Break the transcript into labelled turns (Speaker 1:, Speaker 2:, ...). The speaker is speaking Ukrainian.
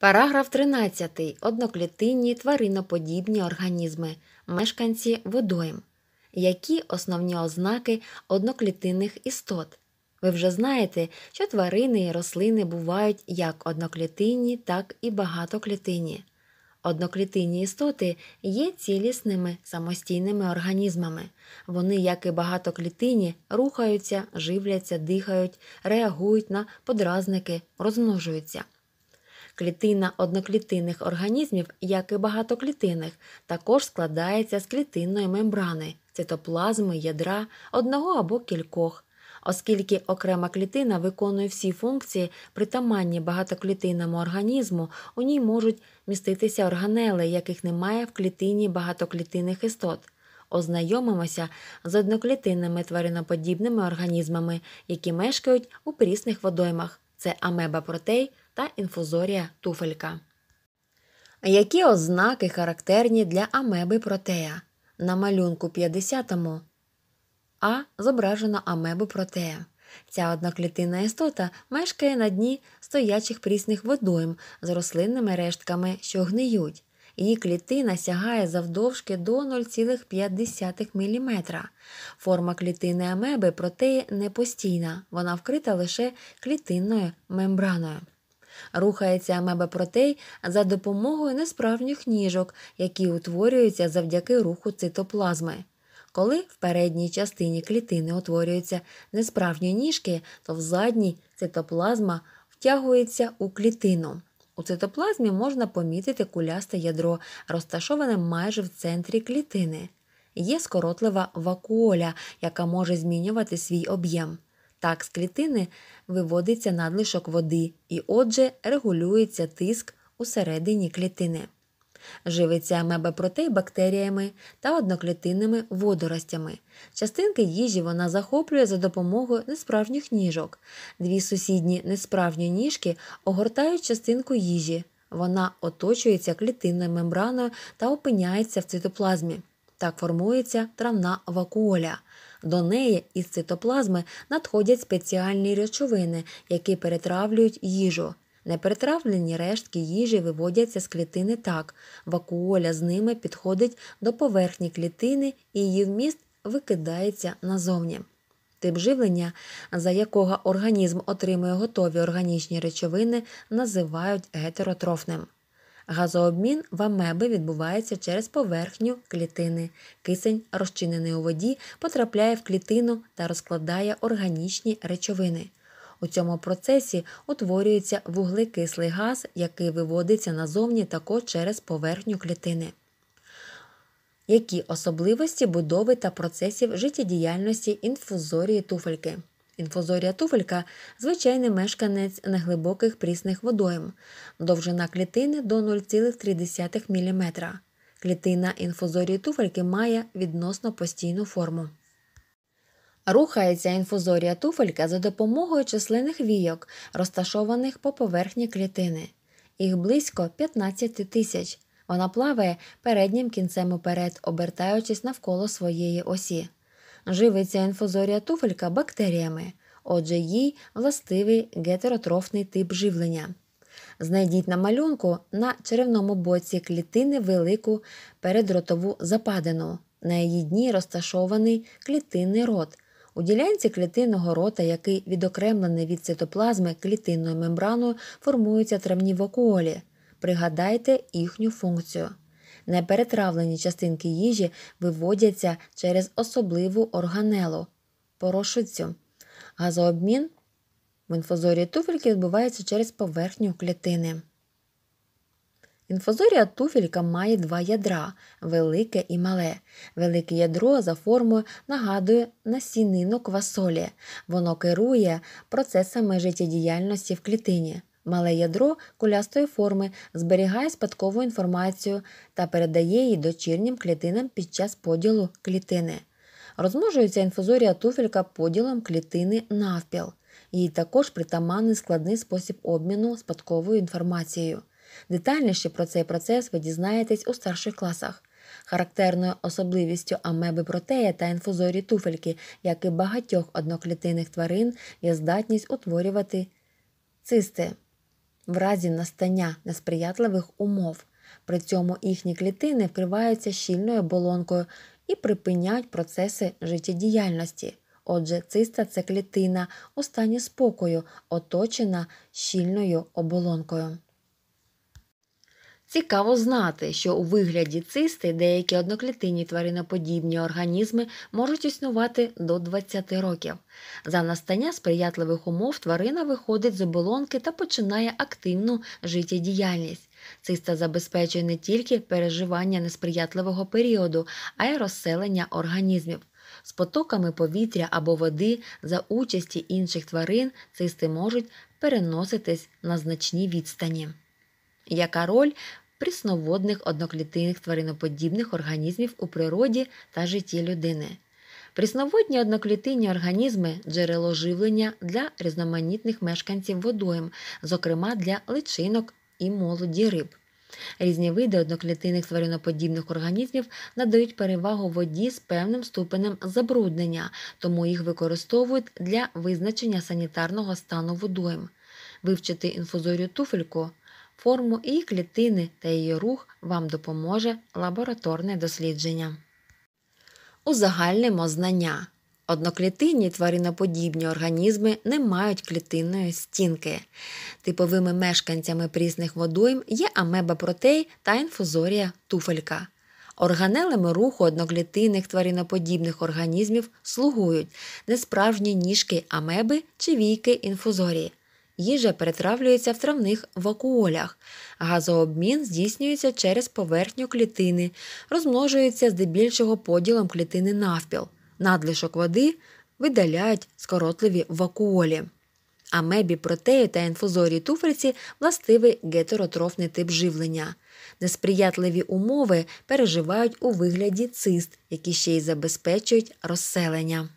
Speaker 1: Параграф 13. Одноклітинні твариноподібні організми, мешканці водойм. Які основні ознаки одноклітинних істот? Ви вже знаєте, що тварини і рослини бувають як одноклітинні, так і багатоклітинні. Одноклітинні істоти є цілісними самостійними організмами. Вони, як і багатоклітинні, рухаються, живляться, дихають, реагують на подразники, розмножуються. Клітина одноклітинних організмів, як і багатоклітинних, також складається з клітинної мембрани, цитоплазми, ядра одного або кількох. Оскільки окрема клітина виконує всі функції, притаманні багатоклітинному організму, у ній можуть міститися органели, яких немає в клітині багатоклітинних істот. Ознайомимося з одноклітинними твариноподібними організмами, які мешкають у прісних водоймах. Це амеба протей, та інфузорія туфелька. Які ознаки характерні для амеби протея? На малюнку 50 му А. Зображено амебу протея. Ця одноклітинна істота мешкає на дні стоячих прісних водойм з рослинними рештками, що гниють. Її клітина сягає завдовжки до 0,5 мм. Форма клітини амеби, проте не постійна, вона вкрита лише клітинною мембраною. Рухається амебопротей за допомогою несправжніх ніжок, які утворюються завдяки руху цитоплазми. Коли в передній частині клітини утворюються несправжні ніжки, то в задній цитоплазма втягується у клітину. У цитоплазмі можна помітити кулясте ядро, розташоване майже в центрі клітини. Є скоротлива вакуоля, яка може змінювати свій об'єм. Так з клітини виводиться надлишок води і, отже, регулюється тиск усередині клітини. Живиться амеба протей бактеріями та одноклітинними водоростями. Частинки їжі вона захоплює за допомогою несправжніх ніжок. Дві сусідні несправжні ніжки огортають частинку їжі. Вона оточується клітинною мембраною та опиняється в цитоплазмі. Так формується травна вакуоля. До неї із цитоплазми надходять спеціальні речовини, які перетравлюють їжу. Неперетравлені рештки їжі виводяться з клітини так, вакуоля з ними підходить до поверхні клітини і її вміст викидається назовні. Тип живлення, за якого організм отримує готові органічні речовини, називають гетеротрофним. Газообмін в амеби відбувається через поверхню клітини. Кисень, розчинений у воді, потрапляє в клітину та розкладає органічні речовини. У цьому процесі утворюється вуглекислий газ, який виводиться назовні також через поверхню клітини. Які особливості будови та процесів життєдіяльності інфузорії туфельки? Інфозорія туфелька звичайний мешканець неглибоких прісних водойм, довжина клітини до 0,3 мм. Клітина інфузорії туфельки має відносно постійну форму. Рухається інфузорія туфелька за допомогою численних війок, розташованих по поверхні клітини. Їх близько 15 тисяч. Вона плаває переднім кінцем уперед, обертаючись навколо своєї осі живиться інфузорія туфелька бактеріями, отже, їй властивий гетеротрофний тип живлення. Знайдіть на малюнку на черевному боці клітини велику передротову западину. На її дні розташований клітинний рот. У ділянці клітинного рота, який відокремлений від цитоплазми клітинною мембраною, формуються травні вакуолі. Пригадайте їхню функцію. Неперетравлені частинки їжі виводяться через особливу органелу порошицю. Газообмін в інфозорії туфельки відбувається через поверхню клітини. Інфозорія туфелька має два ядра велике і мале. Велике ядро за формою нагадує насінину квасолі. Воно керує процесами життєдіяльності в клітині. Мале ядро кулястої форми зберігає спадкову інформацію та передає її дочірнім клітинам під час поділу клітини. Розмножується інфузорія туфелька поділом клітини навпіл. Їй також притаманний складний спосіб обміну спадковою інформацією. Детальніше про цей процес ви дізнаєтесь у старших класах. Характерною особливістю амеби протея та інфузорії туфельки, як і багатьох одноклітинних тварин, є здатність утворювати цисти в разі настання несприятливих умов. При цьому їхні клітини вкриваються щільною оболонкою і припинять процеси життєдіяльності. Отже, циста це клітина у спокою, оточена щільною оболонкою. Цікаво знати, що у вигляді цисти деякі одноклітинні твариноподібні організми можуть існувати до 20 років. За настання сприятливих умов тварина виходить з оболонки та починає активну життєдіяльність. Циста забезпечує не тільки переживання несприятливого періоду, а й розселення організмів. З потоками повітря або води за участі інших тварин цисти можуть переноситись на значні відстані яка роль присноводних одноклітинних твариноподібних організмів у природі та житті людини. Присноводні одноклітинні організми джерело живлення для різноманітних мешканців водойм, зокрема для личинок і молоді риб. Різні види одноклітинних твариноподібних організмів надають перевагу воді з певним ступенем забруднення, тому їх використовують для визначення санітарного стану водойм. Вивчити інфузорію туфельку Форму і клітини та її рух вам допоможе лабораторне дослідження. Узагальнимо знання. Одноклітинні твариноподібні організми не мають клітинної стінки. Типовими мешканцями прісних водойм є амеба протей та інфузорія туфелька. Органелами руху одноклітинних твариноподібних організмів слугують несправжні ніжки амеби чи війки інфузорії, Їжа перетравлюється в травних вакуолях, газообмін здійснюється через поверхню клітини, розмножується здебільшого поділом клітини навпіл, надлишок води видаляють скоротливі вакуолі. Амебі, протеї та інфузорії туфельці властивий гетеротрофний тип живлення. Несприятливі умови переживають у вигляді цист, які ще й забезпечують розселення.